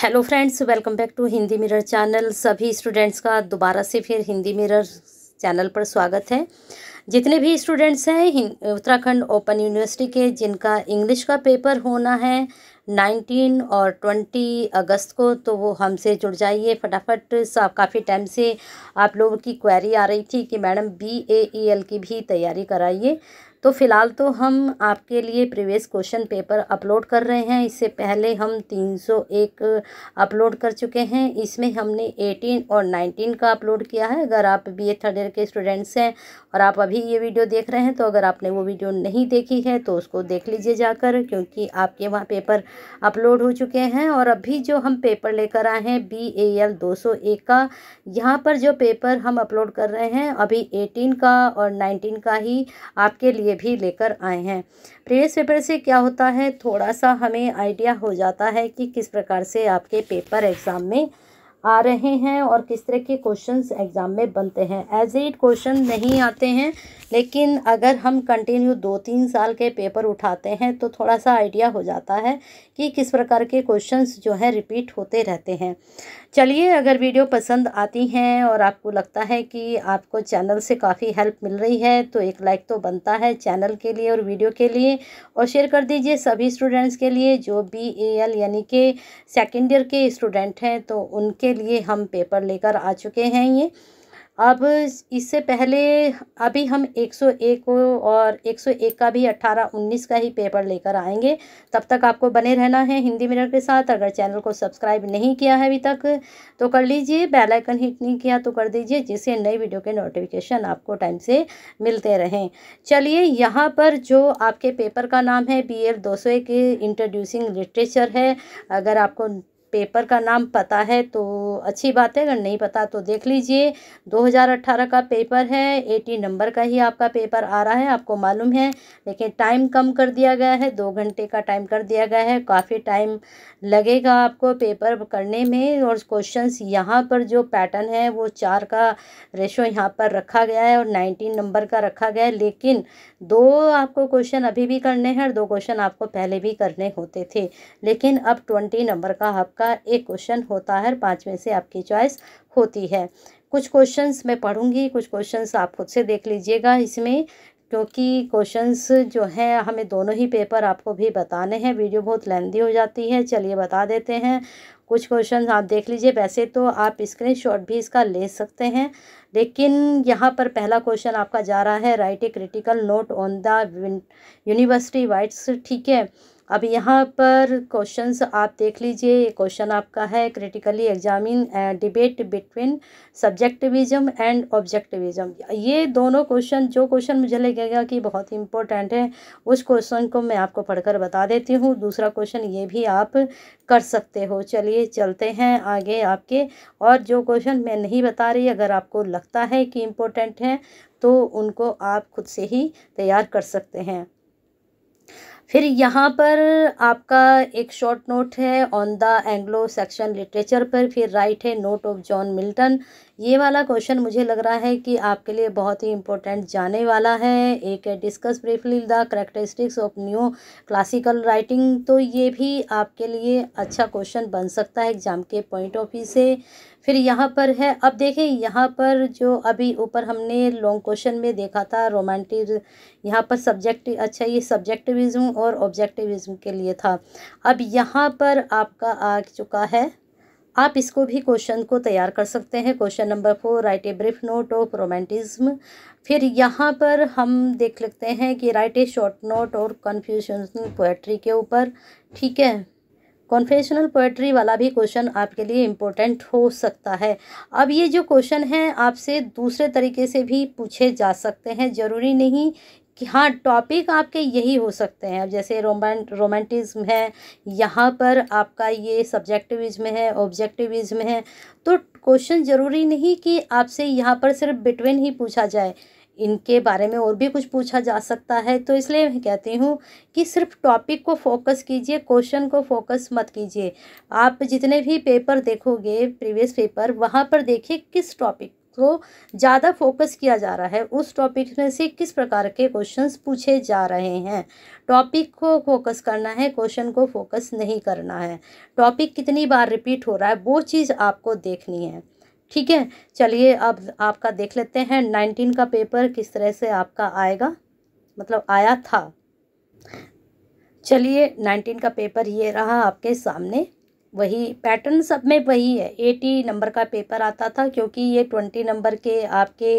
hello friends welcome back to Hindi mirror channel सभी students का दोबारा से फिर हिंदी मिरर चैनल पर स्वागत है जितने भी स्टूडेंट्स हैं उत्तराखंड ओपन यूनिवर्सिटी के जिनका इंग्लिश का पेपर होना है नाइनटीन और ट्वेंटी अगस्त को तो वो हमसे जुड़ जाइए फटाफट साहब काफ़ी टाइम से आप लोगों की क्वेरी आ रही थी कि madam B A E L की भी तैयारी कराइए तो फ़िलहाल तो हम आपके लिए प्रीवियस क्वेश्चन पेपर अपलोड कर रहे हैं इससे पहले हम 301 अपलोड कर चुके हैं इसमें हमने 18 और 19 का अपलोड किया है अगर आप बी ए थर्ड ईयर के स्टूडेंट्स हैं और आप अभी ये वीडियो देख रहे हैं तो अगर आपने वो वीडियो नहीं देखी है तो उसको देख लीजिए जाकर क्योंकि आपके वहाँ पेपर अपलोड हो चुके हैं और अभी जो हम पेपर लेकर आए हैं बी ए एल दो सौ एक का यहाँ पर जो पेपर हम अपलोड कर रहे हैं अभी एटीन का और नाइनटीन का ही आपके लिए भी लेकर आए हैं प्रीवियस पेपर से क्या होता है थोड़ा सा हमें आइडिया हो जाता है कि किस प्रकार से आपके पेपर एग्ज़ाम में आ रहे हैं और किस तरह के क्वेश्चंस एग्ज़ाम में बनते हैं एज एड क्वेश्चन नहीं आते हैं लेकिन अगर हम कंटिन्यू दो तीन साल के पेपर उठाते हैं तो थोड़ा सा आइडिया हो जाता है कि किस प्रकार के क्वेश्चंस जो हैं रिपीट होते रहते हैं चलिए अगर वीडियो पसंद आती हैं और आपको लगता है कि आपको चैनल से काफ़ी हेल्प मिल रही है तो एक लाइक तो बनता है चैनल के लिए और वीडियो के लिए और शेयर कर दीजिए सभी स्टूडेंट्स के लिए जो बी ए एल यानी कि सेकेंड ईयर के स्टूडेंट हैं तो उनके लिए हम पेपर लेकर आ चुके हैं ये अब इससे पहले अभी हम 101 और 101 का भी 18 19 का ही पेपर लेकर आएंगे तब तक आपको बने रहना है हिंदी मिरर के साथ अगर चैनल को सब्सक्राइब नहीं किया है अभी तक तो कर लीजिए बेल आइकन हिट नहीं किया तो कर दीजिए जिससे नई वीडियो के नोटिफिकेशन आपको टाइम से मिलते रहें चलिए यहाँ पर जो आपके पेपर का नाम है बी एल दो इंट्रोड्यूसिंग लिटरेचर है अगर आपको पेपर का नाम पता है तो अच्छी बात है अगर नहीं पता तो देख लीजिए 2018 का पेपर है 80 नंबर का ही आपका पेपर आ रहा है आपको मालूम है लेकिन टाइम कम कर दिया गया है दो घंटे का टाइम कर दिया गया है काफ़ी टाइम लगेगा आपको पेपर करने में और क्वेश्चंस यहाँ पर जो पैटर्न है वो चार का रेशो यहाँ पर रखा गया है और नाइनटीन नंबर का रखा गया है लेकिन दो आपको क्वेश्चन अभी भी करने हैं और दो क्वेश्चन आपको पहले भी करने होते थे लेकिन अब ट्वेंटी नंबर का आप आपका एक क्वेश्चन होता है पाँच में से आपकी चॉइस होती है कुछ क्वेश्चंस मैं पढ़ूंगी कुछ क्वेश्चंस आप खुद से देख लीजिएगा इसमें क्योंकि क्वेश्चंस जो हैं हमें दोनों ही पेपर आपको भी बताने हैं वीडियो बहुत लेंदी हो जाती है चलिए बता देते हैं कुछ क्वेश्चन आप देख लीजिए वैसे तो आप स्क्रीनशॉट भी इसका ले सकते हैं लेकिन यहाँ पर पहला क्वेश्चन आपका जा रहा है write a critical note on the university wits ठीक है अब यहाँ पर क्वेश्चंस आप देख लीजिए ये क्वेश्चन आपका है critically examine debate between subjectivism and objectivism ये दोनों क्वेश्चन जो क्वेश्चन मुझे लगेगा कि बहुत इंपॉर्टेंट है उस क्वेश्चन को मैं आपको पढ़कर बता देती हूँ दूसरा क्वेश्चन ये भी आप कर सकते हो चलिए चलते हैं आगे आपके और जो क्वेश्चन मैं नहीं बता रही अगर आपको लगता है कि इम्पोर्टेंट है तो उनको आप खुद से ही तैयार कर सकते हैं फिर यहाँ पर आपका एक शॉर्ट नोट है on the Anglo Saxon literature पर फिर राइट है नोट ऑफ जॉन मिल्टन ये वाला क्वेश्चन मुझे लग रहा है कि आपके लिए बहुत ही इंपॉर्टेंट जाने वाला है एक है discuss briefly the characteristics of new classical writing तो ये भी आपके लिए अच्छा क्वेश्चन बन सकता है एग्जाम के पॉइंट ऑफ व्यू से फिर यहाँ पर है अब देखिए यहाँ पर जो अभी ऊपर हमने लॉन्ग क्वेश्चन में देखा था रोमांटिक यहाँ पर सब्जेक्ट अच्छा ये सब्जेक्टिविज़्म और ऑब्जेक्टिविज़्म के लिए था अब यहाँ पर आपका आ चुका है आप इसको भी क्वेश्चन को तैयार कर सकते हैं question number four write a brief note of romanticism फिर यहाँ पर हम देख लेते हैं कि राइट ए शॉर्ट नोट और कन्फ्यूशन पोएट्री के ऊपर ठीक है कॉन्फेशनल पोएट्री वाला भी क्वेश्चन आपके लिए इम्पोर्टेंट हो सकता है अब ये जो क्वेश्चन है आपसे दूसरे तरीके से भी पूछे जा सकते हैं ज़रूरी नहीं कि हाँ टॉपिक आपके यही हो सकते हैं अब जैसे रोमां रोमांटिज्म है यहाँ पर आपका ये सब्जेक्टिविज्म है ऑब्जेक्टिविज्म है तो क्वेश्चन ज़रूरी नहीं कि आपसे यहाँ पर सिर्फ बिटवीन ही पूछा जाए इनके बारे में और भी कुछ पूछा जा सकता है तो इसलिए मैं कहती हूँ कि सिर्फ टॉपिक को फोकस कीजिए क्वेश्चन को फोकस मत कीजिए आप जितने भी पेपर देखोगे प्रीवियस पेपर वहाँ पर देखिए किस टॉपिक को ज़्यादा फोकस किया जा रहा है उस टॉपिक में से किस प्रकार के क्वेश्चंस पूछे जा रहे हैं टॉपिक को फोकस करना है क्वेश्चन को फोकस नहीं करना है टॉपिक कितनी बार रिपीट हो रहा है वो चीज़ आपको देखनी है ठीक है चलिए अब आपका देख लेते हैं नाइनटीन का पेपर किस तरह से आपका आएगा मतलब आया था चलिए नाइनटीन का पेपर ये रहा आपके सामने वही पैटर्न सब में वही है एटी नंबर का पेपर आता था क्योंकि ये ट्वेंटी नंबर के आपके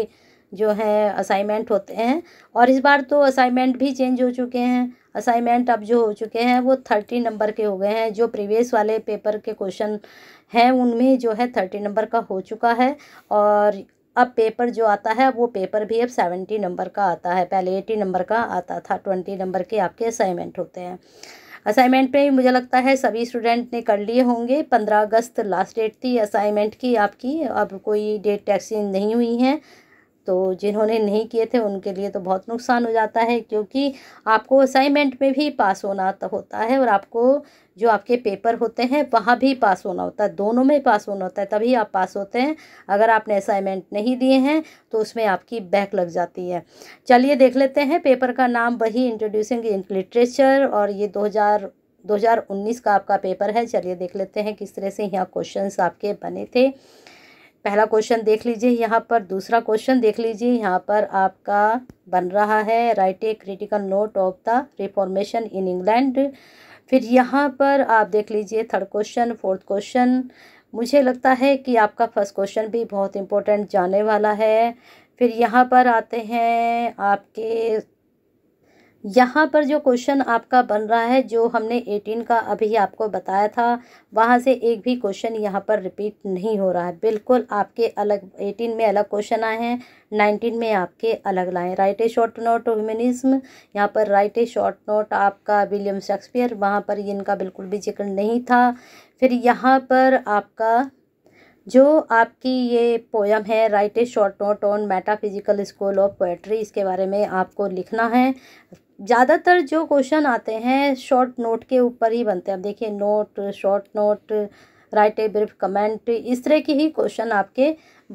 जो हैं असाइनमेंट होते हैं और इस बार तो असाइनमेंट भी चेंज हो चुके हैं असाइनमेंट अब जो हो चुके हैं वो थर्टी नंबर के हो गए हैं जो प्रीवियस वाले पेपर के क्वेश्चन हैं उनमें जो है थर्टी नंबर का हो चुका है और अब पेपर जो आता है वो पेपर भी अब सेवेंटी नंबर का आता है पहले एटी नंबर का आता था ट्वेंटी नंबर के आपके असाइनमेंट होते हैं असाइनमेंट पे मुझे लगता है सभी स्टूडेंट ने कर लिए होंगे पंद्रह अगस्त लास्ट डेट थी असाइनमेंट की आपकी अब कोई डेट टैक्सी नहीं हुई है तो जिन्होंने नहीं किए थे उनके लिए तो बहुत नुकसान हो जाता है क्योंकि आपको असाइनमेंट में भी पास होना तो होता है और आपको जो आपके पेपर होते हैं वहाँ भी पास होना होता है दोनों में पास होना होता है तभी आप पास होते हैं अगर आपने असाइनमेंट नहीं दिए हैं तो उसमें आपकी बैक लग जाती है चलिए देख लेते हैं पेपर का नाम वही इंट्रोड्यूसिंग इन लिटरेचर और ये दो हज़ार 2019 का आपका पेपर है चलिए देख लेते हैं किस तरह से यहाँ क्वेश्चंस आपके बने थे पहला क्वेश्चन देख लीजिए यहाँ पर दूसरा क्वेश्चन देख लीजिए यहाँ पर आपका बन रहा है write a critical note of the reformation in England फिर यहाँ पर आप देख लीजिए थर्ड क्वेश्चन फोर्थ क्वेश्चन मुझे लगता है कि आपका फर्स्ट क्वेश्चन भी बहुत इंपॉर्टेंट जाने वाला है फिर यहाँ पर आते हैं आपके यहाँ पर जो क्वेश्चन आपका बन रहा है जो हमने एटीन का अभी आपको बताया था वहाँ से एक भी क्वेश्चन यहाँ पर रिपीट नहीं हो रहा है बिल्कुल आपके अलग एटीन में अलग क्वेश्चन आए हैं नाइनटीन में आपके अलग लाए write a short note humanism यहाँ पर राइट ए शॉर्ट नोट आपका विलियम शेक्सपियर वहाँ पर इनका बिल्कुल भी जिक्र नहीं था फिर यहाँ पर आपका जो आपकी ये पोयम है write a short note on metaphysical school of poetry इसके बारे में आपको लिखना है ज़्यादातर जो क्वेश्चन आते हैं शॉर्ट नोट के ऊपर ही बनते हैं अब देखिए note short note write a brief comment इस तरह के ही क्वेश्चन आपके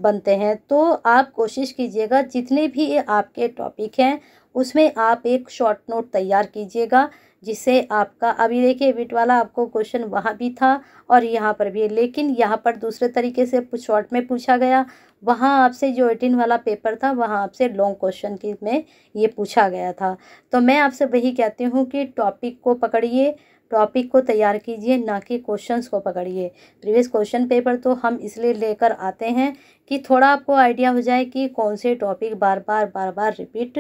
बनते हैं तो आप कोशिश कीजिएगा जितने भी आपके टॉपिक हैं उसमें आप एक शॉर्ट नोट तैयार कीजिएगा जिसे आपका अभी देखिए बिट वाला आपको क्वेश्चन वहाँ भी था और यहाँ पर भी लेकिन यहाँ पर दूसरे तरीके से शॉर्ट में पूछा गया वहाँ आपसे जो एटीन वाला पेपर था वहाँ आपसे लॉन्ग क्वेश्चन की में ये पूछा गया था तो मैं आपसे वही कहती हूँ कि टॉपिक को पकड़िए टॉपिक को तैयार कीजिए ना कि क्वेश्चंस को पकड़िए प्रीवियस क्वेश्चन पेपर तो हम इसलिए लेकर आते हैं कि थोड़ा आपको आइडिया हो जाए कि कौन से टॉपिक बार बार बार बार रिपीट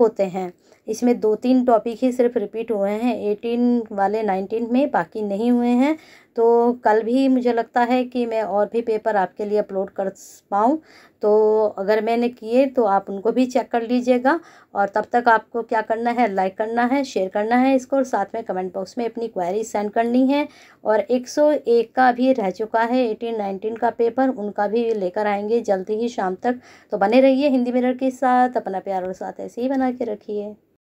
होते हैं इसमें दो तीन टॉपिक ही सिर्फ रिपीट हुए हैं एटीन वाले नाइनटीन में बाकी नहीं हुए हैं तो कल भी मुझे लगता है कि मैं और भी पेपर आपके लिए अपलोड कर पाऊँ तो अगर मैंने किए तो आप उनको भी चेक कर लीजिएगा और तब तक आपको क्या करना है लाइक करना है शेयर करना है इसको और साथ में कमेंट बॉक्स में अपनी क्वायरी सेंड करनी है और 101 का भी रह चुका है 18 19 का पेपर उनका भी लेकर आएंगे जल्दी ही शाम तक तो बने रहिए हिंदी मिरर के साथ अपना प्यार और साथ ऐसे ही बना के रखिए